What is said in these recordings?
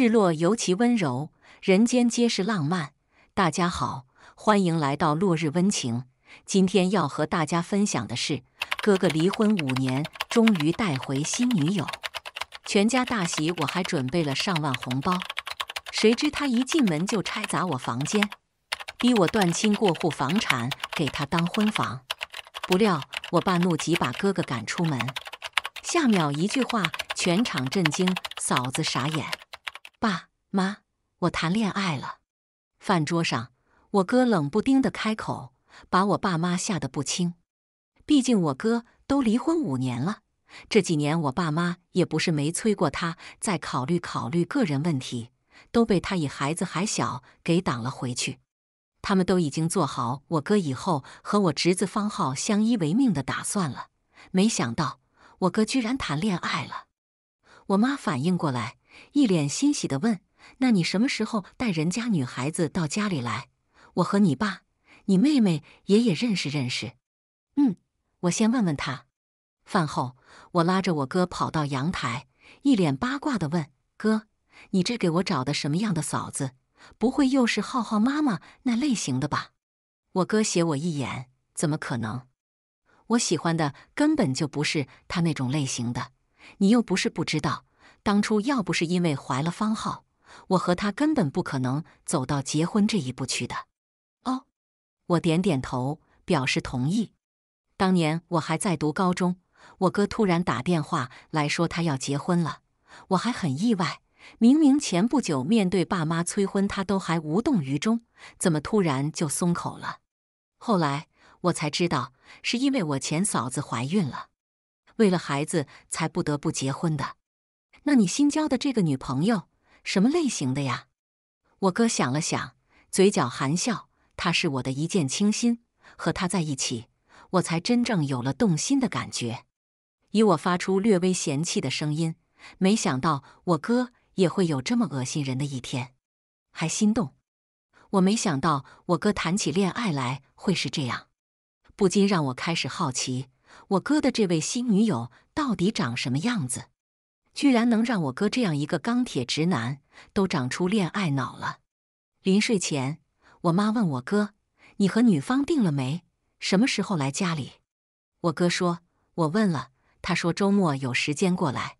日落尤其温柔，人间皆是浪漫。大家好，欢迎来到落日温情。今天要和大家分享的是，哥哥离婚五年，终于带回新女友，全家大喜。我还准备了上万红包，谁知他一进门就拆砸我房间，逼我断亲过户房产给他当婚房。不料我爸怒急把哥哥赶出门，下秒一句话，全场震惊，嫂子傻眼。爸妈，我谈恋爱了。饭桌上，我哥冷不丁的开口，把我爸妈吓得不轻。毕竟我哥都离婚五年了，这几年我爸妈也不是没催过他再考虑考虑个人问题，都被他以孩子还小给挡了回去。他们都已经做好我哥以后和我侄子方浩相依为命的打算了，没想到我哥居然谈恋爱了。我妈反应过来。一脸欣喜地问：“那你什么时候带人家女孩子到家里来？我和你爸、你妹妹、也也认识认识。”“嗯，我先问问他。”饭后，我拉着我哥跑到阳台，一脸八卦地问：“哥，你这给我找的什么样的嫂子？不会又是浩浩妈妈那类型的吧？”我哥斜我一眼：“怎么可能？我喜欢的根本就不是他那种类型的，你又不是不知道。”当初要不是因为怀了方浩，我和他根本不可能走到结婚这一步去的。哦，我点点头表示同意。当年我还在读高中，我哥突然打电话来说他要结婚了，我还很意外。明明前不久面对爸妈催婚，他都还无动于衷，怎么突然就松口了？后来我才知道，是因为我前嫂子怀孕了，为了孩子才不得不结婚的。那你新交的这个女朋友什么类型的呀？我哥想了想，嘴角含笑。她是我的一见倾心，和她在一起，我才真正有了动心的感觉。以我发出略微嫌弃的声音，没想到我哥也会有这么恶心人的一天，还心动。我没想到我哥谈起恋爱来会是这样，不禁让我开始好奇，我哥的这位新女友到底长什么样子。居然能让我哥这样一个钢铁直男都长出恋爱脑了。临睡前，我妈问我哥：“你和女方定了没？什么时候来家里？”我哥说：“我问了，他说周末有时间过来。”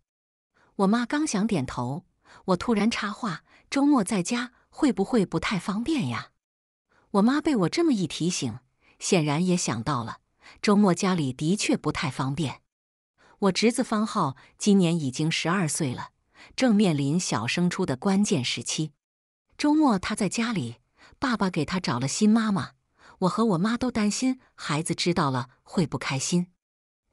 我妈刚想点头，我突然插话：“周末在家会不会不太方便呀？”我妈被我这么一提醒，显然也想到了周末家里的确不太方便。我侄子方浩今年已经十二岁了，正面临小升初的关键时期。周末他在家里，爸爸给他找了新妈妈。我和我妈都担心孩子知道了会不开心。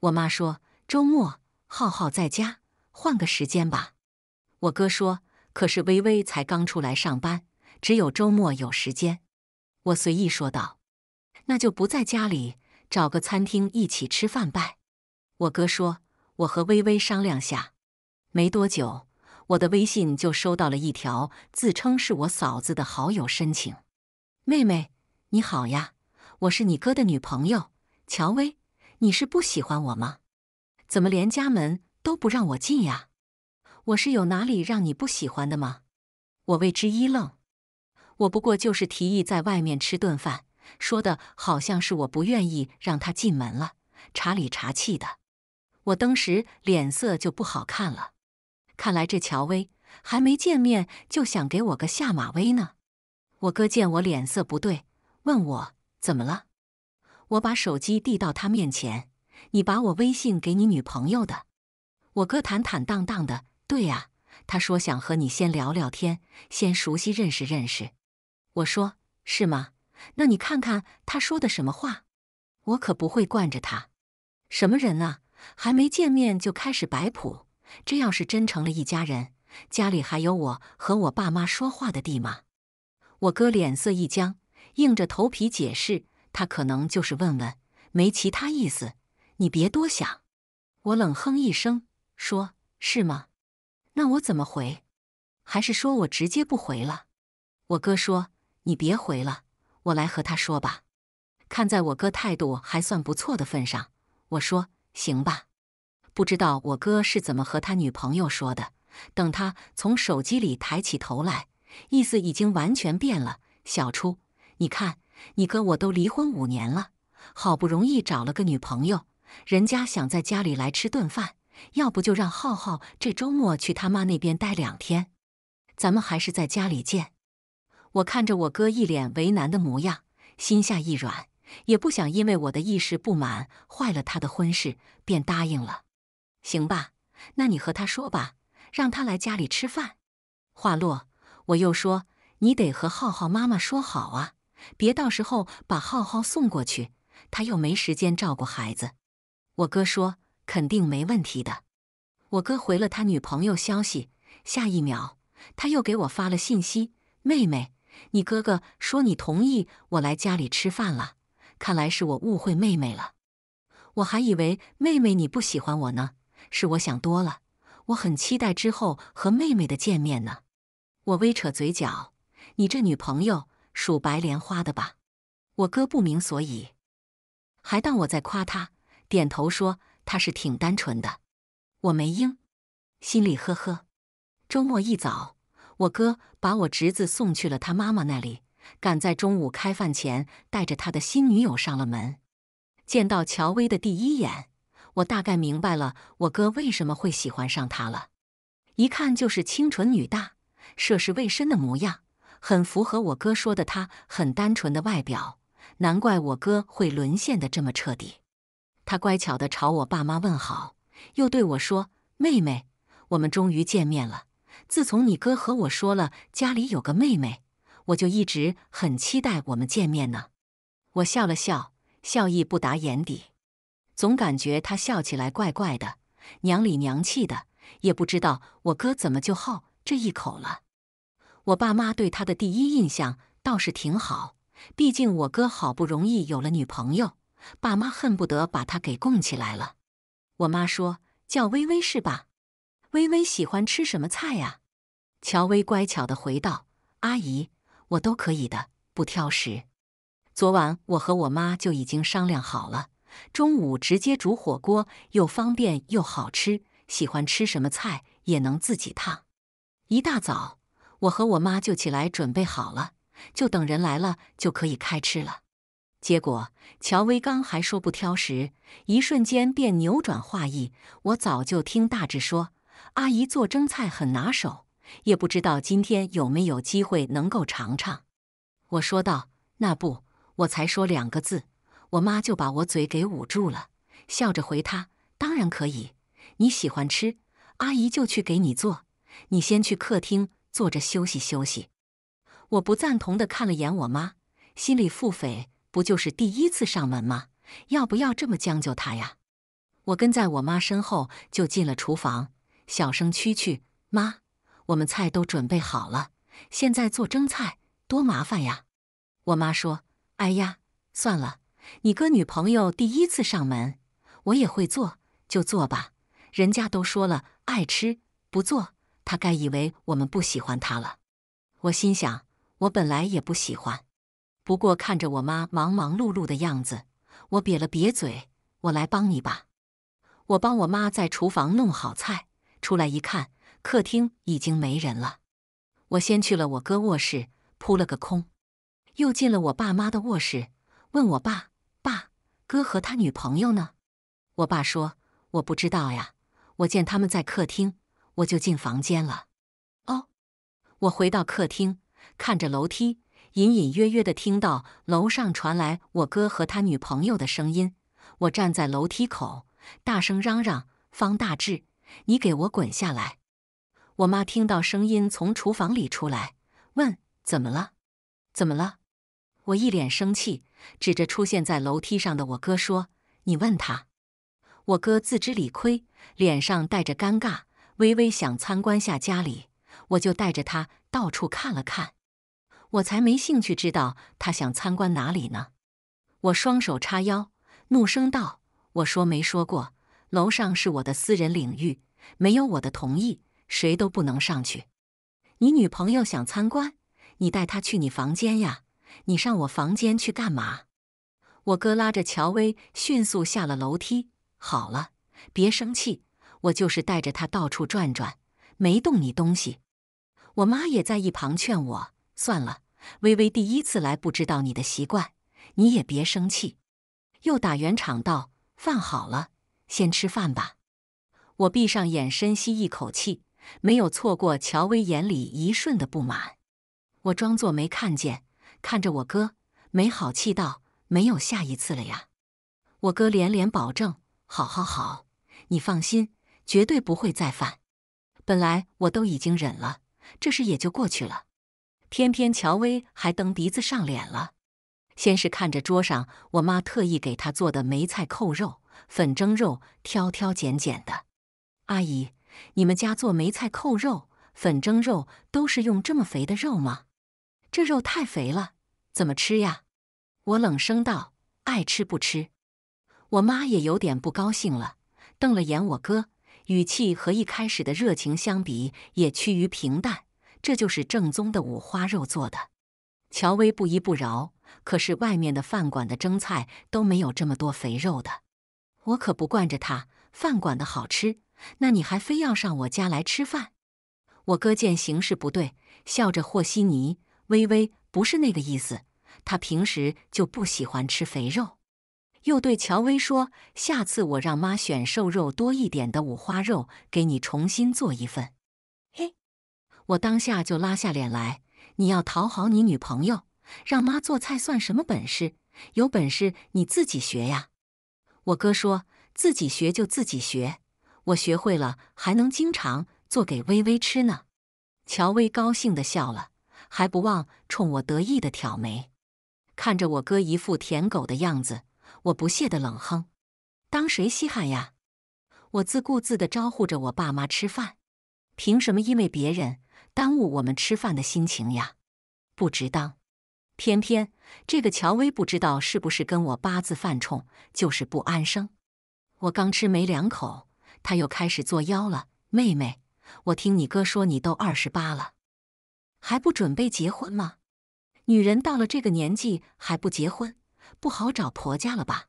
我妈说：“周末浩浩在家，换个时间吧。”我哥说：“可是微微才刚出来上班，只有周末有时间。”我随意说道：“那就不在家里，找个餐厅一起吃饭呗。”我哥说。我和微微商量下，没多久，我的微信就收到了一条自称是我嫂子的好友申请。妹妹，你好呀，我是你哥的女朋友乔薇，你是不喜欢我吗？怎么连家门都不让我进呀？我是有哪里让你不喜欢的吗？我为之一愣，我不过就是提议在外面吃顿饭，说的好像是我不愿意让他进门了，查理查气的。我当时脸色就不好看了，看来这乔薇还没见面就想给我个下马威呢。我哥见我脸色不对，问我怎么了。我把手机递到他面前：“你把我微信给你女朋友的。”我哥坦坦荡荡的：“对呀，他说想和你先聊聊天，先熟悉认识认识。”我说：“是吗？那你看看他说的什么话，我可不会惯着他。什么人啊！”还没见面就开始摆谱，这要是真成了一家人，家里还有我和我爸妈说话的地吗？我哥脸色一僵，硬着头皮解释，他可能就是问问，没其他意思，你别多想。我冷哼一声，说：“是吗？那我怎么回？还是说我直接不回了？”我哥说：“你别回了，我来和他说吧。”看在我哥态度还算不错的份上，我说。行吧，不知道我哥是怎么和他女朋友说的。等他从手机里抬起头来，意思已经完全变了。小初，你看，你哥我都离婚五年了，好不容易找了个女朋友，人家想在家里来吃顿饭，要不就让浩浩这周末去他妈那边待两天，咱们还是在家里见。我看着我哥一脸为难的模样，心下一软。也不想因为我的一时不满坏了他的婚事，便答应了。行吧，那你和他说吧，让他来家里吃饭。话落，我又说：“你得和浩浩妈妈说好啊，别到时候把浩浩送过去，他又没时间照顾孩子。”我哥说：“肯定没问题的。”我哥回了他女朋友消息，下一秒他又给我发了信息：“妹妹，你哥哥说你同意我来家里吃饭了。”看来是我误会妹妹了，我还以为妹妹你不喜欢我呢，是我想多了。我很期待之后和妹妹的见面呢。我微扯嘴角，你这女朋友属白莲花的吧？我哥不明所以，还当我在夸他，点头说他是挺单纯的。我没应，心里呵呵。周末一早，我哥把我侄子送去了他妈妈那里。赶在中午开饭前，带着他的新女友上了门。见到乔薇的第一眼，我大概明白了我哥为什么会喜欢上她了。一看就是清纯女大、涉世未深的模样，很符合我哥说的她很单纯的外表。难怪我哥会沦陷的这么彻底。他乖巧地朝我爸妈问好，又对我说：“妹妹，我们终于见面了。自从你哥和我说了家里有个妹妹。”我就一直很期待我们见面呢。我笑了笑，笑意不达眼底，总感觉他笑起来怪怪的，娘里娘气的，也不知道我哥怎么就好这一口了。我爸妈对他的第一印象倒是挺好，毕竟我哥好不容易有了女朋友，爸妈恨不得把他给供起来了。我妈说：“叫微微是吧？微微喜欢吃什么菜呀？”乔薇乖巧地回道：“阿姨。”我都可以的，不挑食。昨晚我和我妈就已经商量好了，中午直接煮火锅，又方便又好吃。喜欢吃什么菜也能自己烫。一大早，我和我妈就起来准备好了，就等人来了就可以开吃了。结果乔威刚还说不挑食，一瞬间便扭转话意。我早就听大志说，阿姨做蒸菜很拿手。也不知道今天有没有机会能够尝尝，我说道。那不，我才说两个字，我妈就把我嘴给捂住了，笑着回她：‘当然可以，你喜欢吃，阿姨就去给你做。你先去客厅坐着休息休息。”我不赞同的看了眼我妈，心里腹诽：“不就是第一次上门吗？要不要这么将就她呀？”我跟在我妈身后就进了厨房，小声蛐蛐：“妈。”我们菜都准备好了，现在做蒸菜多麻烦呀！我妈说：“哎呀，算了，你哥女朋友第一次上门，我也会做，就做吧。人家都说了爱吃，不做，他该以为我们不喜欢他了。”我心想，我本来也不喜欢。不过看着我妈忙忙碌碌的样子，我瘪了瘪嘴：“我来帮你吧。”我帮我妈在厨房弄好菜，出来一看。客厅已经没人了，我先去了我哥卧室，扑了个空，又进了我爸妈的卧室，问我爸：“爸，哥和他女朋友呢？”我爸说：“我不知道呀，我见他们在客厅，我就进房间了。”哦，我回到客厅，看着楼梯，隐隐约约的听到楼上传来我哥和他女朋友的声音。我站在楼梯口，大声嚷嚷：“方大志，你给我滚下来！”我妈听到声音从厨房里出来，问：“怎么了？怎么了？”我一脸生气，指着出现在楼梯上的我哥说：“你问他。”我哥自知理亏，脸上带着尴尬，微微想参观下家里，我就带着他到处看了看。我才没兴趣知道他想参观哪里呢！我双手叉腰，怒声道：“我说没说过，楼上是我的私人领域，没有我的同意。”谁都不能上去。你女朋友想参观，你带她去你房间呀。你上我房间去干嘛？我哥拉着乔薇迅速下了楼梯。好了，别生气，我就是带着她到处转转，没动你东西。我妈也在一旁劝我，算了，微微第一次来，不知道你的习惯，你也别生气。又打圆场道，饭好了，先吃饭吧。我闭上眼，深吸一口气。没有错过乔薇眼里一瞬的不满，我装作没看见，看着我哥，没好气道：“没有下一次了呀！”我哥连连保证：“好好好，你放心，绝对不会再犯。”本来我都已经忍了，这事也就过去了，偏偏乔薇还蹬鼻子上脸了。先是看着桌上我妈特意给她做的梅菜扣肉、粉蒸肉，挑挑拣拣的，阿姨。你们家做梅菜扣肉、粉蒸肉都是用这么肥的肉吗？这肉太肥了，怎么吃呀？我冷声道：“爱吃不吃。”我妈也有点不高兴了，瞪了眼我哥，语气和一开始的热情相比也趋于平淡。这就是正宗的五花肉做的。乔薇不依不饶，可是外面的饭馆的蒸菜都没有这么多肥肉的。我可不惯着他，饭馆的好吃。那你还非要上我家来吃饭？我哥见形势不对，笑着和稀泥：“微微不是那个意思，他平时就不喜欢吃肥肉。”又对乔薇说：“下次我让妈选瘦肉多一点的五花肉给你重新做一份。”嘿，我当下就拉下脸来：“你要讨好你女朋友，让妈做菜算什么本事？有本事你自己学呀！”我哥说：“自己学就自己学。”我学会了，还能经常做给微微吃呢。乔薇高兴地笑了，还不忘冲我得意地挑眉。看着我哥一副舔狗的样子，我不屑地冷哼：“当谁稀罕呀！”我自顾自地招呼着我爸妈吃饭，凭什么因为别人耽误我们吃饭的心情呀？不值当。偏偏这个乔薇不知道是不是跟我八字犯冲，就是不安生。我刚吃没两口。他又开始作妖了，妹妹，我听你哥说你都二十八了，还不准备结婚吗？女人到了这个年纪还不结婚，不好找婆家了吧？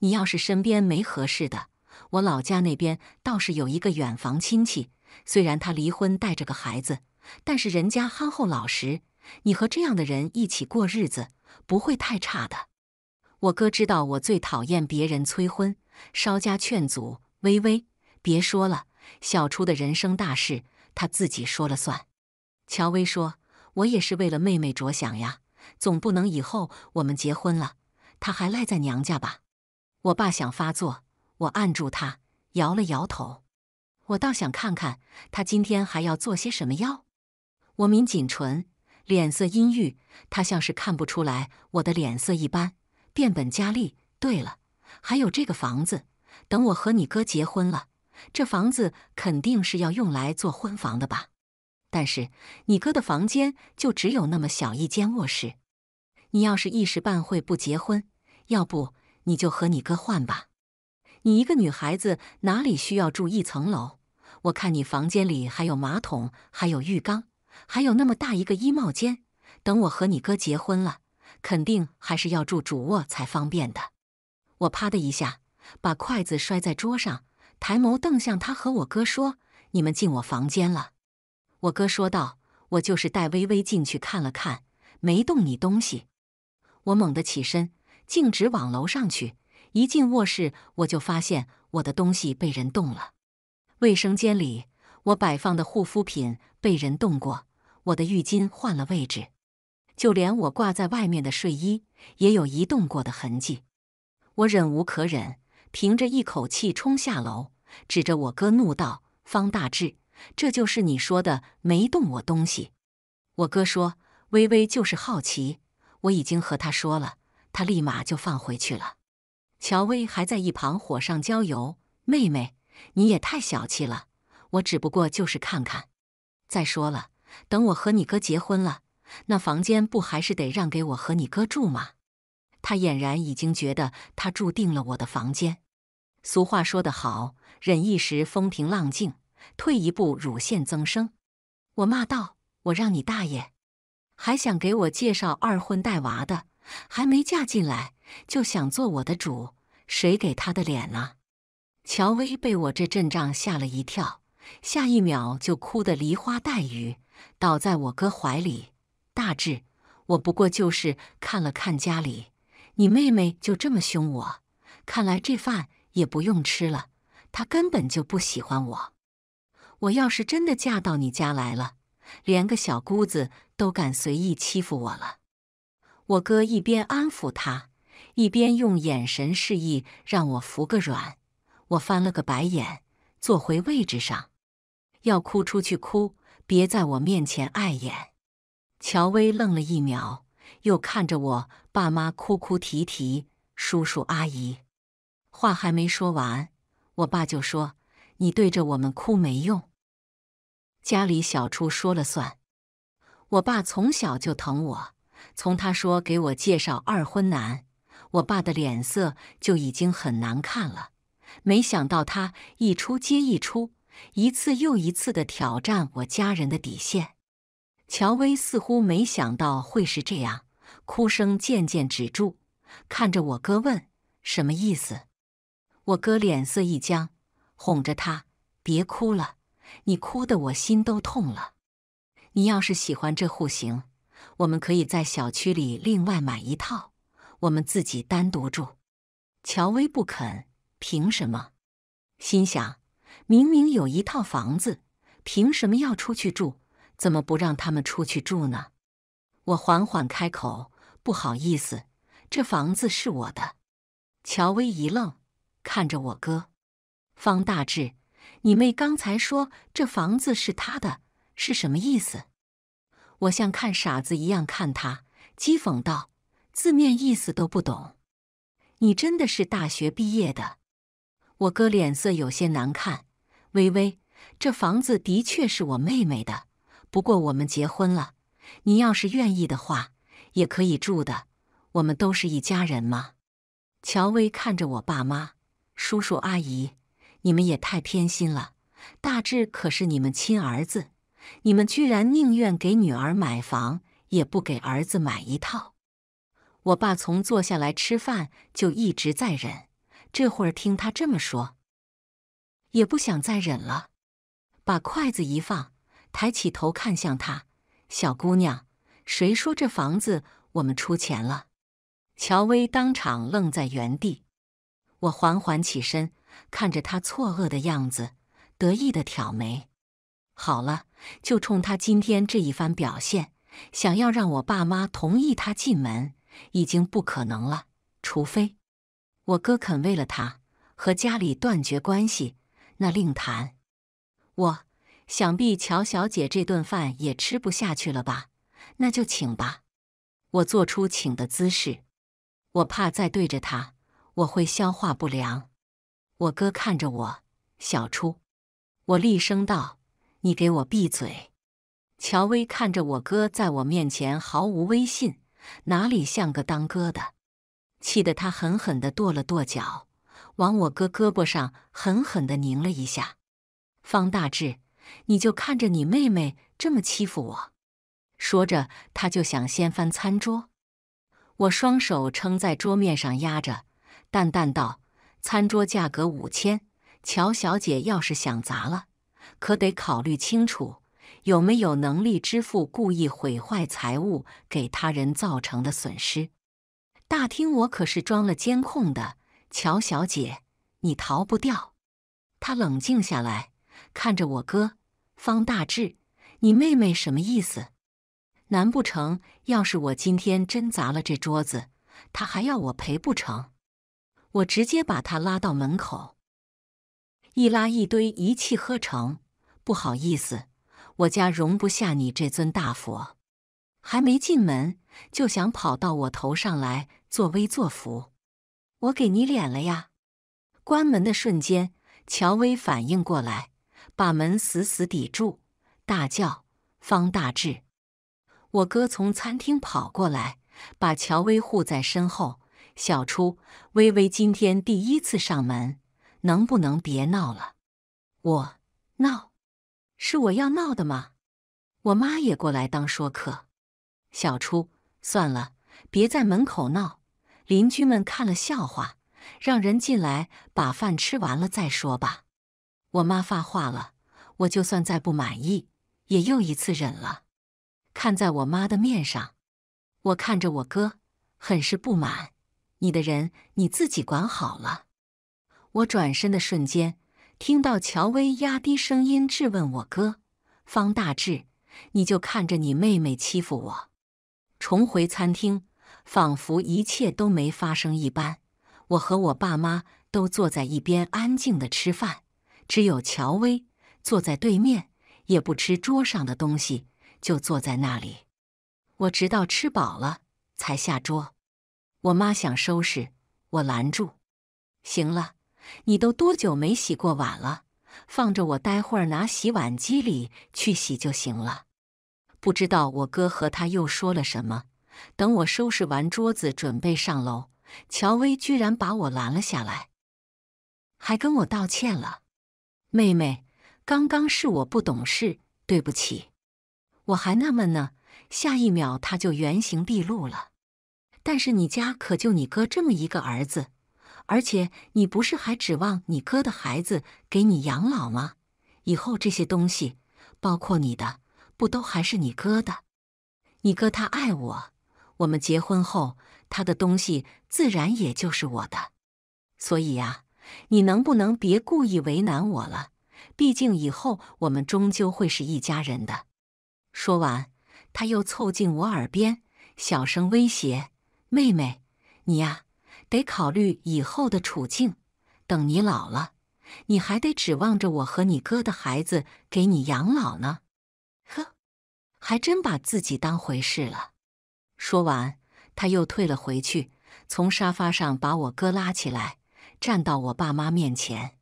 你要是身边没合适的，我老家那边倒是有一个远房亲戚，虽然他离婚带着个孩子，但是人家憨厚老实，你和这样的人一起过日子不会太差的。我哥知道我最讨厌别人催婚，稍加劝阻，微微。别说了，小初的人生大事，她自己说了算。乔薇说：“我也是为了妹妹着想呀，总不能以后我们结婚了，她还赖在娘家吧？”我爸想发作，我按住他，摇了摇头。我倒想看看他今天还要做些什么妖。我抿紧唇，脸色阴郁。他像是看不出来我的脸色一般，变本加厉。对了，还有这个房子，等我和你哥结婚了。这房子肯定是要用来做婚房的吧？但是你哥的房间就只有那么小一间卧室，你要是一时半会不结婚，要不你就和你哥换吧。你一个女孩子哪里需要住一层楼？我看你房间里还有马桶，还有浴缸，还有那么大一个衣帽间。等我和你哥结婚了，肯定还是要住主卧才方便的。我啪的一下把筷子摔在桌上。抬眸瞪向他和我哥，说：“你们进我房间了。”我哥说道：“我就是带微微进去看了看，没动你东西。”我猛地起身，径直往楼上去。一进卧室，我就发现我的东西被人动了。卫生间里，我摆放的护肤品被人动过，我的浴巾换了位置，就连我挂在外面的睡衣也有移动过的痕迹。我忍无可忍。凭着一口气冲下楼，指着我哥怒道：“方大志，这就是你说的没动我东西？”我哥说：“微微就是好奇，我已经和他说了，他立马就放回去了。”乔薇还在一旁火上浇油：“妹妹，你也太小气了，我只不过就是看看。再说了，等我和你哥结婚了，那房间不还是得让给我和你哥住吗？”他俨然已经觉得他住定了我的房间。俗话说得好，忍一时风平浪静，退一步乳腺增生。我骂道：“我让你大爷，还想给我介绍二婚带娃的，还没嫁进来就想做我的主，谁给他的脸啊？”乔薇被我这阵仗吓了一跳，下一秒就哭得梨花带雨，倒在我哥怀里。大志，我不过就是看了看家里。你妹妹就这么凶我，看来这饭也不用吃了。她根本就不喜欢我。我要是真的嫁到你家来了，连个小姑子都敢随意欺负我了。我哥一边安抚她，一边用眼神示意让我服个软。我翻了个白眼，坐回位置上。要哭出去哭，别在我面前碍眼。乔薇愣了一秒。又看着我爸妈哭哭啼啼，叔叔阿姨，话还没说完，我爸就说：“你对着我们哭没用，家里小初说了算。”我爸从小就疼我，从他说给我介绍二婚男，我爸的脸色就已经很难看了。没想到他一出接一出，一次又一次的挑战我家人的底线。乔薇似乎没想到会是这样。哭声渐渐止住，看着我哥问：“什么意思？”我哥脸色一僵，哄着他：“别哭了，你哭得我心都痛了。你要是喜欢这户型，我们可以在小区里另外买一套，我们自己单独住。”乔薇不肯，凭什么？心想：明明有一套房子，凭什么要出去住？怎么不让他们出去住呢？我缓缓开口。不好意思，这房子是我的。乔薇一愣，看着我哥方大志：“你妹刚才说这房子是她的，是什么意思？”我像看傻子一样看他，讥讽道：“字面意思都不懂，你真的是大学毕业的？”我哥脸色有些难看。微微，这房子的确是我妹妹的，不过我们结婚了，你要是愿意的话。也可以住的，我们都是一家人嘛。乔薇看着我爸妈、叔叔阿姨，你们也太偏心了。大志可是你们亲儿子，你们居然宁愿给女儿买房，也不给儿子买一套。我爸从坐下来吃饭就一直在忍，这会儿听他这么说，也不想再忍了，把筷子一放，抬起头看向他，小姑娘。谁说这房子我们出钱了？乔薇当场愣在原地。我缓缓起身，看着她错愕的样子，得意的挑眉。好了，就冲他今天这一番表现，想要让我爸妈同意他进门，已经不可能了。除非我哥肯为了他和家里断绝关系，那另谈。我想必乔小姐这顿饭也吃不下去了吧？那就请吧，我做出请的姿势。我怕再对着他，我会消化不良。我哥看着我，小初，我厉声道：“你给我闭嘴！”乔薇看着我哥在我面前毫无威信，哪里像个当哥的？气得他狠狠的跺了跺脚，往我哥胳膊上狠狠的拧了一下。方大志，你就看着你妹妹这么欺负我！说着，他就想掀翻餐桌。我双手撑在桌面上压着，淡淡道：“餐桌价格五千，乔小姐要是想砸了，可得考虑清楚，有没有能力支付故意毁坏财物给他人造成的损失。大厅我可是装了监控的，乔小姐你逃不掉。”他冷静下来，看着我哥方大志：“你妹妹什么意思？”难不成，要是我今天真砸了这桌子，他还要我赔不成？我直接把他拉到门口，一拉一堆，一气呵成。不好意思，我家容不下你这尊大佛。还没进门就想跑到我头上来作威作福，我给你脸了呀！关门的瞬间，乔薇反应过来，把门死死抵住，大叫：“方大志！”我哥从餐厅跑过来，把乔薇护在身后。小初，薇薇今天第一次上门，能不能别闹了？我闹，是我要闹的吗？我妈也过来当说客。小初，算了，别在门口闹，邻居们看了笑话，让人进来把饭吃完了再说吧。我妈发话了，我就算再不满意，也又一次忍了。看在我妈的面上，我看着我哥，很是不满。你的人你自己管好了。我转身的瞬间，听到乔薇压低声音质问我哥：“方大志，你就看着你妹妹欺负我？”重回餐厅，仿佛一切都没发生一般。我和我爸妈都坐在一边安静的吃饭，只有乔薇坐在对面，也不吃桌上的东西。就坐在那里，我直到吃饱了才下桌。我妈想收拾，我拦住：“行了，你都多久没洗过碗了？放着我待会儿拿洗碗机里去洗就行了。”不知道我哥和他又说了什么。等我收拾完桌子，准备上楼，乔薇居然把我拦了下来，还跟我道歉了：“妹妹，刚刚是我不懂事，对不起。”我还纳闷呢，下一秒他就原形毕露了。但是你家可就你哥这么一个儿子，而且你不是还指望你哥的孩子给你养老吗？以后这些东西，包括你的，不都还是你哥的？你哥他爱我，我们结婚后，他的东西自然也就是我的。所以呀，你能不能别故意为难我了？毕竟以后我们终究会是一家人的。说完，他又凑近我耳边，小声威胁：“妹妹，你呀，得考虑以后的处境。等你老了，你还得指望着我和你哥的孩子给你养老呢。”呵，还真把自己当回事了。说完，他又退了回去，从沙发上把我哥拉起来，站到我爸妈面前：“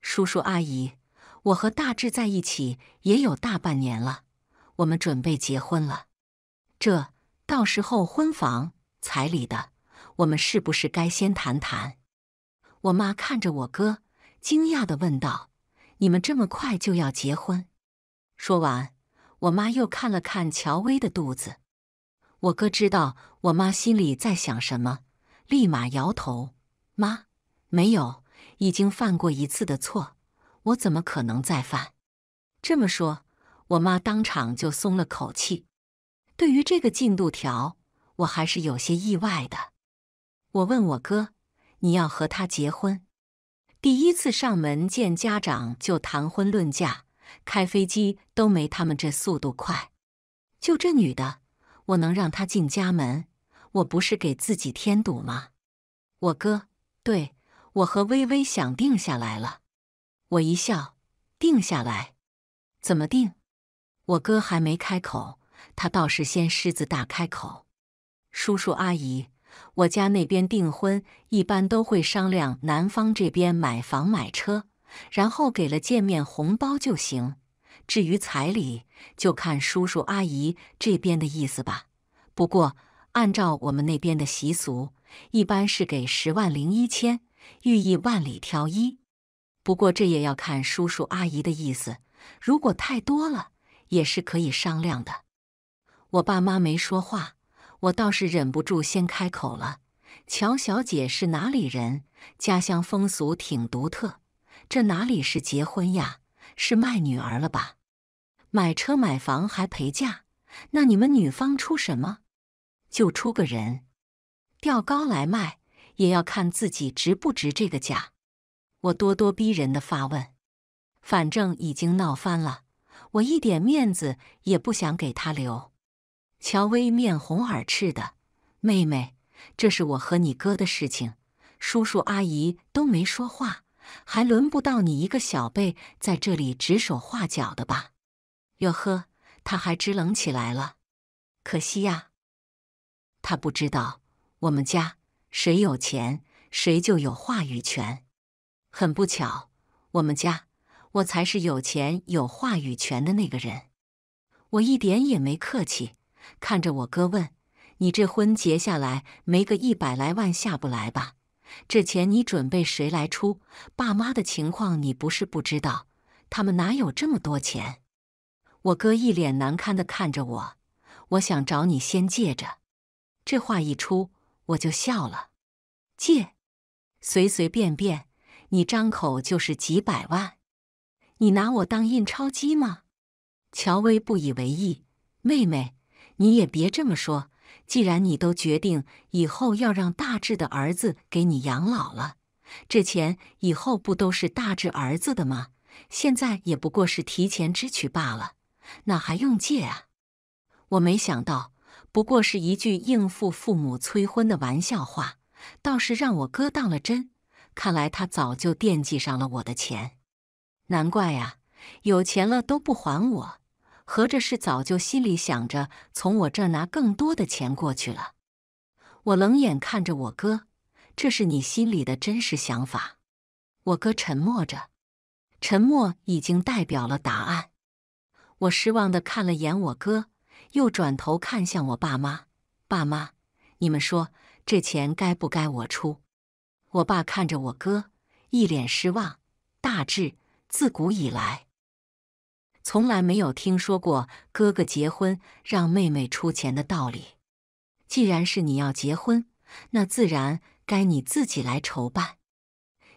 叔叔阿姨，我和大志在一起也有大半年了。”我们准备结婚了，这到时候婚房、彩礼的，我们是不是该先谈谈？我妈看着我哥，惊讶的问道：“你们这么快就要结婚？”说完，我妈又看了看乔薇的肚子。我哥知道我妈心里在想什么，立马摇头：“妈，没有，已经犯过一次的错，我怎么可能再犯？”这么说。我妈当场就松了口气。对于这个进度条，我还是有些意外的。我问我哥：“你要和她结婚？第一次上门见家长就谈婚论嫁，开飞机都没他们这速度快。就这女的，我能让她进家门？我不是给自己添堵吗？”我哥：“对我和微微想定下来了。”我一笑：“定下来？怎么定？”我哥还没开口，他倒是先狮子大开口。叔叔阿姨，我家那边订婚一般都会商量男方这边买房买车，然后给了见面红包就行。至于彩礼，就看叔叔阿姨这边的意思吧。不过按照我们那边的习俗，一般是给十万零一千，寓意万里挑一。不过这也要看叔叔阿姨的意思，如果太多了。也是可以商量的。我爸妈没说话，我倒是忍不住先开口了。乔小姐是哪里人？家乡风俗挺独特。这哪里是结婚呀？是卖女儿了吧？买车买房还陪嫁？那你们女方出什么？就出个人。吊高来卖，也要看自己值不值这个价。我咄咄逼人的发问。反正已经闹翻了。我一点面子也不想给他留。乔薇面红耳赤的，妹妹，这是我和你哥的事情，叔叔阿姨都没说话，还轮不到你一个小辈在这里指手画脚的吧？哟呵，他还支棱起来了。可惜呀，他不知道我们家谁有钱谁就有话语权。很不巧，我们家。我才是有钱有话语权的那个人，我一点也没客气，看着我哥问：“你这婚结下来没个一百来万下不来吧？这钱你准备谁来出？爸妈的情况你不是不知道，他们哪有这么多钱？”我哥一脸难堪地看着我，我想找你先借着。这话一出，我就笑了。借，随随便便，你张口就是几百万。你拿我当印钞机吗？乔薇不以为意。妹妹，你也别这么说。既然你都决定以后要让大志的儿子给你养老了，这钱以后不都是大志儿子的吗？现在也不过是提前支取罢了，哪还用借啊？我没想到，不过是一句应付父母催婚的玩笑话，倒是让我哥当了真。看来他早就惦记上了我的钱。难怪呀，有钱了都不还我，合着是早就心里想着从我这拿更多的钱过去了。我冷眼看着我哥，这是你心里的真实想法。我哥沉默着，沉默已经代表了答案。我失望的看了眼我哥，又转头看向我爸妈。爸妈，你们说这钱该不该我出？我爸看着我哥，一脸失望。大志。自古以来，从来没有听说过哥哥结婚让妹妹出钱的道理。既然是你要结婚，那自然该你自己来筹办。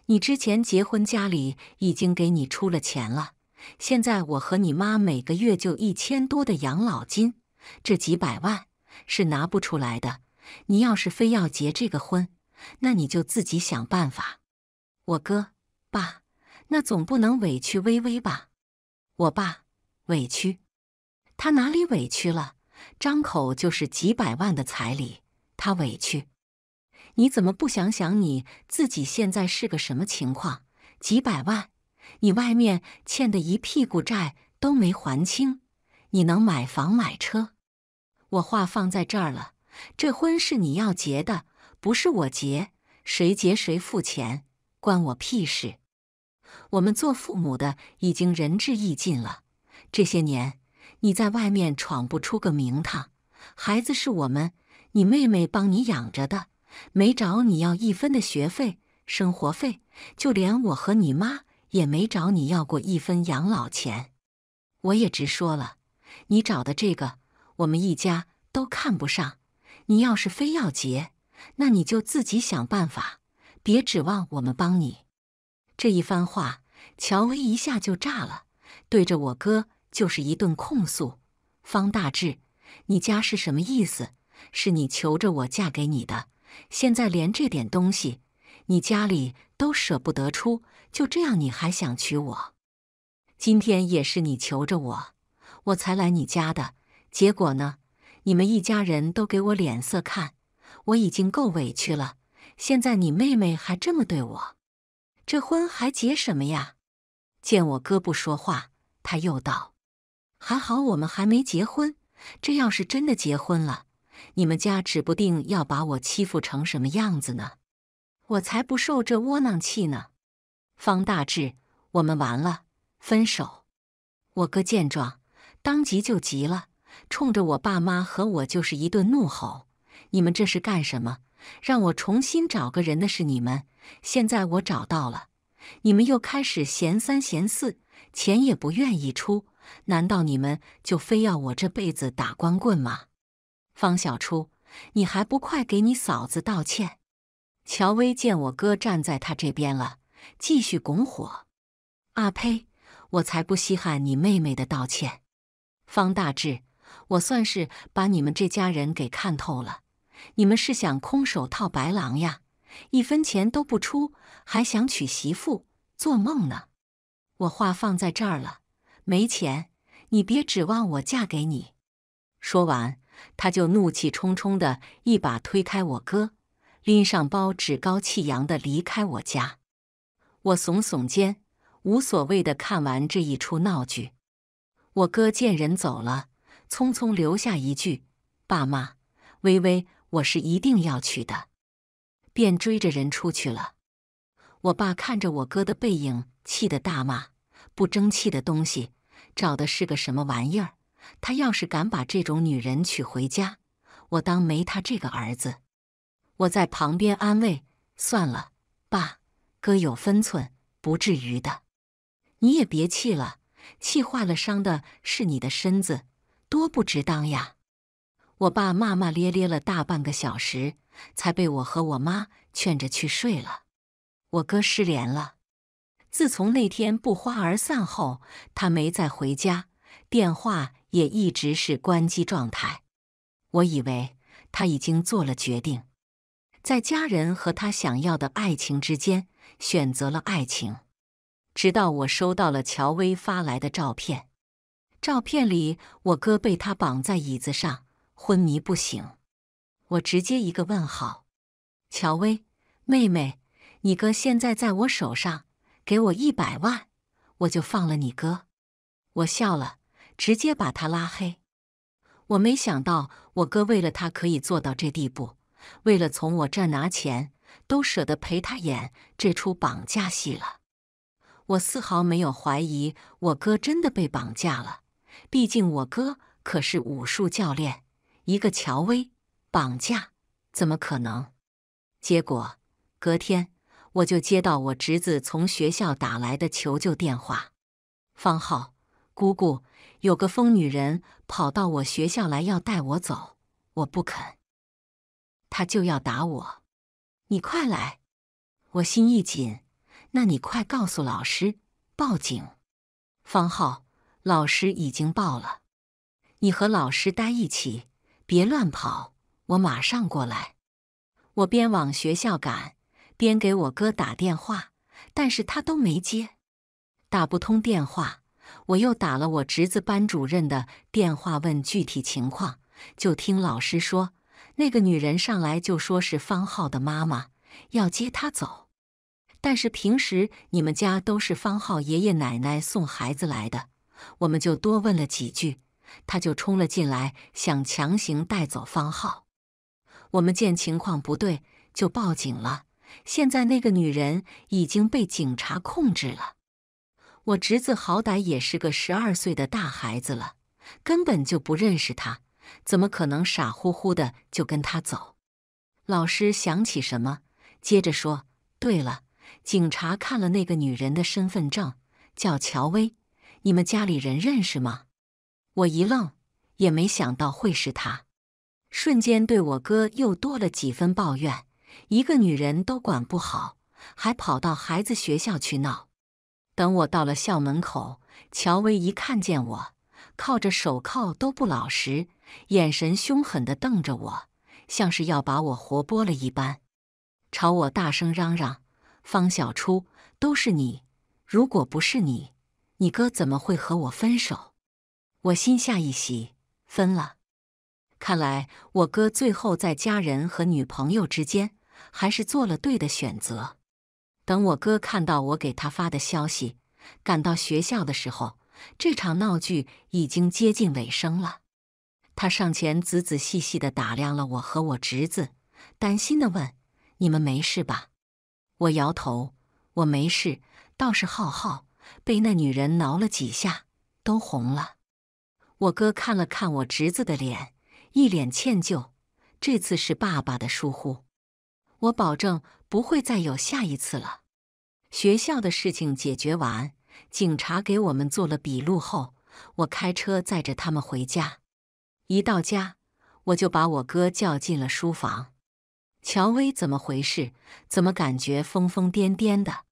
你之前结婚，家里已经给你出了钱了。现在我和你妈每个月就一千多的养老金，这几百万是拿不出来的。你要是非要结这个婚，那你就自己想办法。我哥，爸。那总不能委屈微微吧？我爸委屈，他哪里委屈了？张口就是几百万的彩礼，他委屈？你怎么不想想你自己现在是个什么情况？几百万？你外面欠的一屁股债都没还清，你能买房买车？我话放在这儿了，这婚是你要结的，不是我结，谁结谁付钱，关我屁事！我们做父母的已经仁至义尽了。这些年你在外面闯不出个名堂，孩子是我们你妹妹帮你养着的，没找你要一分的学费、生活费，就连我和你妈也没找你要过一分养老钱。我也直说了，你找的这个我们一家都看不上。你要是非要结，那你就自己想办法，别指望我们帮你。这一番话，乔薇一下就炸了，对着我哥就是一顿控诉：“方大志，你家是什么意思？是你求着我嫁给你的，现在连这点东西你家里都舍不得出，就这样你还想娶我？今天也是你求着我，我才来你家的，结果呢？你们一家人都给我脸色看，我已经够委屈了，现在你妹妹还这么对我。”这婚还结什么呀？见我哥不说话，他又道：“还好我们还没结婚，这要是真的结婚了，你们家指不定要把我欺负成什么样子呢！我才不受这窝囊气呢！”方大志，我们完了，分手！我哥见状，当即就急了，冲着我爸妈和我就是一顿怒吼：“你们这是干什么？让我重新找个人的是你们！”现在我找到了，你们又开始闲三闲四，钱也不愿意出，难道你们就非要我这辈子打光棍吗？方小初，你还不快给你嫂子道歉！乔薇见我哥站在他这边了，继续拱火。阿呸！我才不稀罕你妹妹的道歉。方大志，我算是把你们这家人给看透了，你们是想空手套白狼呀？一分钱都不出，还想娶媳妇？做梦呢！我话放在这儿了，没钱，你别指望我嫁给你。说完，他就怒气冲冲的一把推开我哥，拎上包，趾高气扬的离开我家。我耸耸肩，无所谓的看完这一出闹剧。我哥见人走了，匆匆留下一句：“爸妈，微微，我是一定要娶的。”便追着人出去了。我爸看着我哥的背影，气得大骂：“不争气的东西，找的是个什么玩意儿？他要是敢把这种女人娶回家，我当没他这个儿子！”我在旁边安慰：“算了，爸，哥有分寸，不至于的。你也别气了，气坏了伤的是你的身子，多不值当呀！”我爸骂骂咧咧了大半个小时。才被我和我妈劝着去睡了。我哥失联了，自从那天不欢而散后，他没再回家，电话也一直是关机状态。我以为他已经做了决定，在家人和他想要的爱情之间选择了爱情，直到我收到了乔薇发来的照片。照片里，我哥被他绑在椅子上，昏迷不醒。我直接一个问号，乔薇妹妹，你哥现在在我手上，给我一百万，我就放了你哥。我笑了，直接把他拉黑。我没想到我哥为了他可以做到这地步，为了从我这拿钱，都舍得陪他演这出绑架戏了。我丝毫没有怀疑我哥真的被绑架了，毕竟我哥可是武术教练，一个乔薇。绑架？怎么可能？结果隔天我就接到我侄子从学校打来的求救电话：“方浩，姑姑，有个疯女人跑到我学校来，要带我走，我不肯，她就要打我，你快来！”我心一紧，那你快告诉老师，报警。方浩，老师已经报了，你和老师待一起，别乱跑。我马上过来。我边往学校赶，边给我哥打电话，但是他都没接，打不通电话。我又打了我侄子班主任的电话问具体情况，就听老师说，那个女人上来就说是方浩的妈妈要接他走，但是平时你们家都是方浩爷爷奶奶送孩子来的，我们就多问了几句，他就冲了进来，想强行带走方浩。我们见情况不对，就报警了。现在那个女人已经被警察控制了。我侄子好歹也是个十二岁的大孩子了，根本就不认识她，怎么可能傻乎乎的就跟他走？老师想起什么，接着说：“对了，警察看了那个女人的身份证，叫乔薇，你们家里人认识吗？”我一愣，也没想到会是她。瞬间对我哥又多了几分抱怨，一个女人都管不好，还跑到孩子学校去闹。等我到了校门口，乔薇一看见我，靠着手铐都不老实，眼神凶狠地瞪着我，像是要把我活剥了一般，朝我大声嚷嚷：“方小初，都是你！如果不是你，你哥怎么会和我分手？”我心下一喜，分了。看来我哥最后在家人和女朋友之间还是做了对的选择。等我哥看到我给他发的消息，赶到学校的时候，这场闹剧已经接近尾声了。他上前仔仔细细的打量了我和我侄子，担心的问：“你们没事吧？”我摇头：“我没事，倒是浩浩被那女人挠了几下，都红了。”我哥看了看我侄子的脸。一脸歉疚，这次是爸爸的疏忽，我保证不会再有下一次了。学校的事情解决完，警察给我们做了笔录后，我开车载着他们回家。一到家，我就把我哥叫进了书房。乔薇怎么回事？怎么感觉疯疯癫癫的？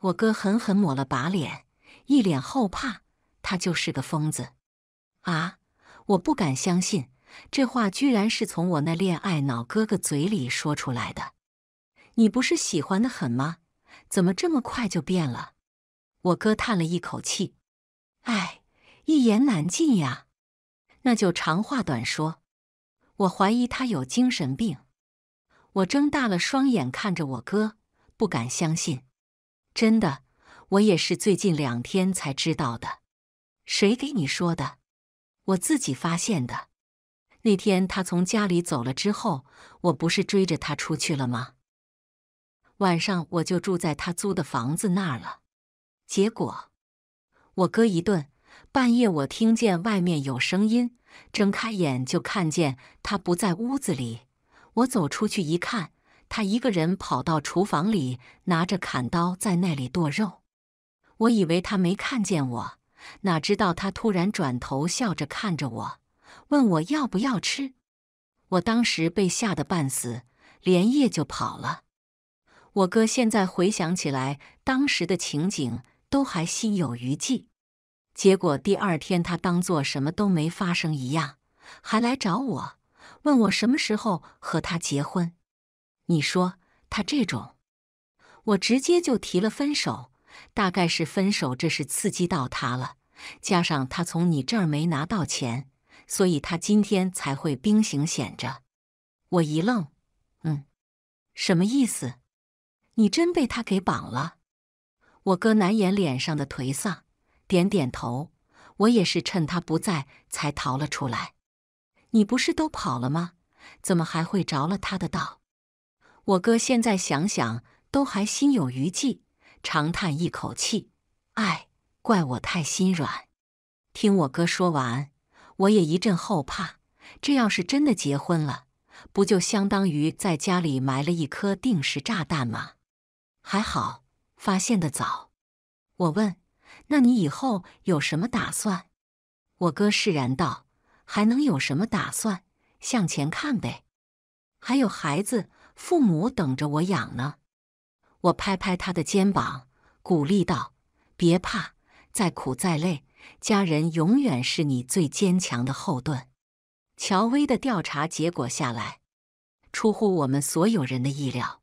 我哥狠狠抹了把脸，一脸后怕。他就是个疯子啊！我不敢相信。这话居然是从我那恋爱脑哥哥嘴里说出来的！你不是喜欢的很吗？怎么这么快就变了？我哥叹了一口气：“哎，一言难尽呀。”那就长话短说。我怀疑他有精神病。我睁大了双眼看着我哥，不敢相信。真的，我也是最近两天才知道的。谁给你说的？我自己发现的。那天他从家里走了之后，我不是追着他出去了吗？晚上我就住在他租的房子那儿了。结果我哥一顿，半夜我听见外面有声音，睁开眼就看见他不在屋子里。我走出去一看，他一个人跑到厨房里，拿着砍刀在那里剁肉。我以为他没看见我，哪知道他突然转头笑着看着我。问我要不要吃，我当时被吓得半死，连夜就跑了。我哥现在回想起来，当时的情景都还心有余悸。结果第二天，他当做什么都没发生一样，还来找我，问我什么时候和他结婚。你说他这种，我直接就提了分手。大概是分手这事刺激到他了，加上他从你这儿没拿到钱。所以他今天才会兵行险着。我一愣，嗯，什么意思？你真被他给绑了？我哥难掩脸上的颓丧，点点头。我也是趁他不在才逃了出来。你不是都跑了吗？怎么还会着了他的道？我哥现在想想都还心有余悸，长叹一口气，哎，怪我太心软。听我哥说完。我也一阵后怕，这要是真的结婚了，不就相当于在家里埋了一颗定时炸弹吗？还好发现的早。我问：“那你以后有什么打算？”我哥释然道：“还能有什么打算？向前看呗。还有孩子、父母等着我养呢。”我拍拍他的肩膀，鼓励道：“别怕，再苦再累。”家人永远是你最坚强的后盾。乔薇的调查结果下来，出乎我们所有人的意料，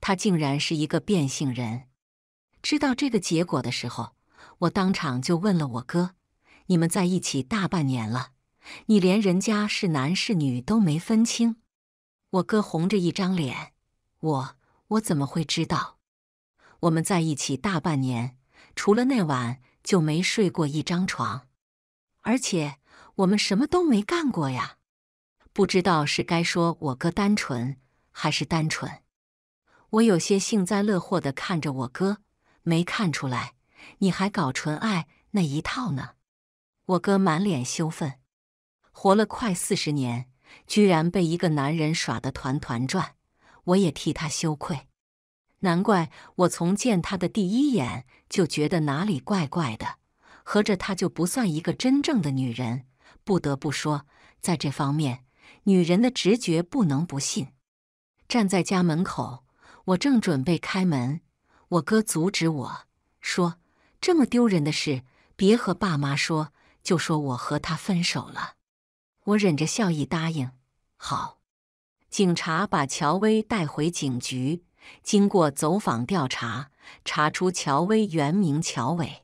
他竟然是一个变性人。知道这个结果的时候，我当场就问了我哥：“你们在一起大半年了，你连人家是男是女都没分清？”我哥红着一张脸：“我我怎么会知道？我们在一起大半年，除了那晚。”就没睡过一张床，而且我们什么都没干过呀！不知道是该说我哥单纯，还是单纯。我有些幸灾乐祸地看着我哥，没看出来你还搞纯爱那一套呢。我哥满脸羞愤，活了快四十年，居然被一个男人耍得团团转，我也替他羞愧。难怪我从见她的第一眼就觉得哪里怪怪的，合着她就不算一个真正的女人。不得不说，在这方面，女人的直觉不能不信。站在家门口，我正准备开门，我哥阻止我说：“这么丢人的事，别和爸妈说，就说我和她分手了。”我忍着笑意答应：“好。”警察把乔薇带回警局。经过走访调查，查出乔薇原名乔伟，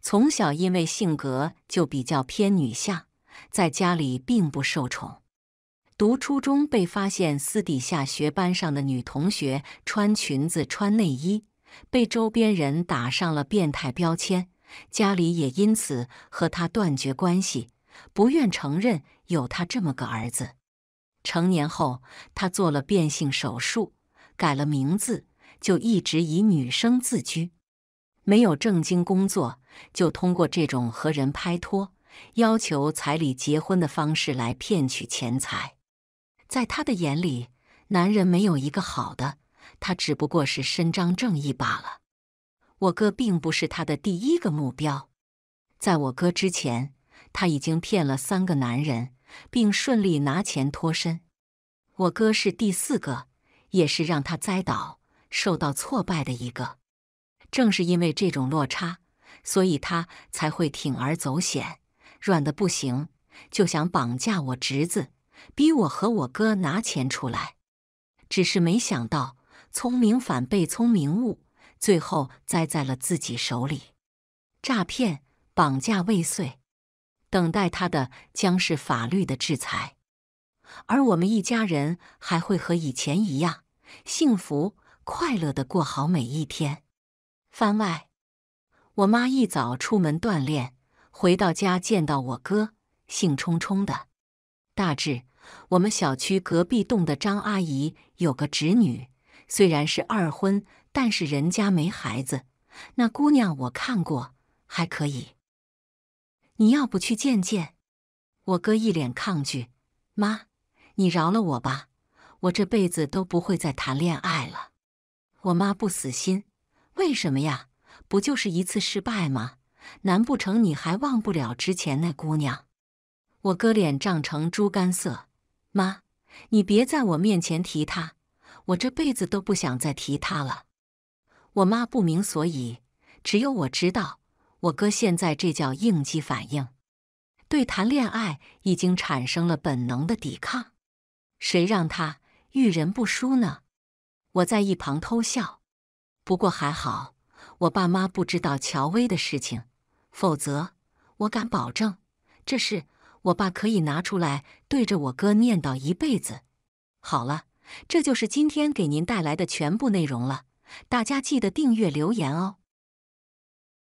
从小因为性格就比较偏女相，在家里并不受宠。读初中被发现私底下学班上的女同学穿裙子、穿内衣，被周边人打上了变态标签，家里也因此和她断绝关系，不愿承认有她这么个儿子。成年后，她做了变性手术。改了名字，就一直以女生自居，没有正经工作，就通过这种和人拍拖、要求彩礼结婚的方式来骗取钱财。在他的眼里，男人没有一个好的，他只不过是伸张正义罢了。我哥并不是他的第一个目标，在我哥之前，他已经骗了三个男人，并顺利拿钱脱身。我哥是第四个。也是让他栽倒、受到挫败的一个。正是因为这种落差，所以他才会铤而走险，软的不行就想绑架我侄子，逼我和我哥拿钱出来。只是没想到，聪明反被聪明误，最后栽在了自己手里。诈骗、绑架未遂，等待他的将是法律的制裁，而我们一家人还会和以前一样。幸福快乐的过好每一天。番外，我妈一早出门锻炼，回到家见到我哥，兴冲冲的。大志，我们小区隔壁栋的张阿姨有个侄女，虽然是二婚，但是人家没孩子。那姑娘我看过，还可以。你要不去见见？我哥一脸抗拒。妈，你饶了我吧。我这辈子都不会再谈恋爱了。我妈不死心，为什么呀？不就是一次失败吗？难不成你还忘不了之前那姑娘？我哥脸涨成猪肝色。妈，你别在我面前提她，我这辈子都不想再提她了。我妈不明所以，只有我知道，我哥现在这叫应激反应，对谈恋爱已经产生了本能的抵抗。谁让他……遇人不淑呢，我在一旁偷笑。不过还好，我爸妈不知道乔薇的事情，否则我敢保证，这事我爸可以拿出来对着我哥念叨一辈子。好了，这就是今天给您带来的全部内容了，大家记得订阅留言哦。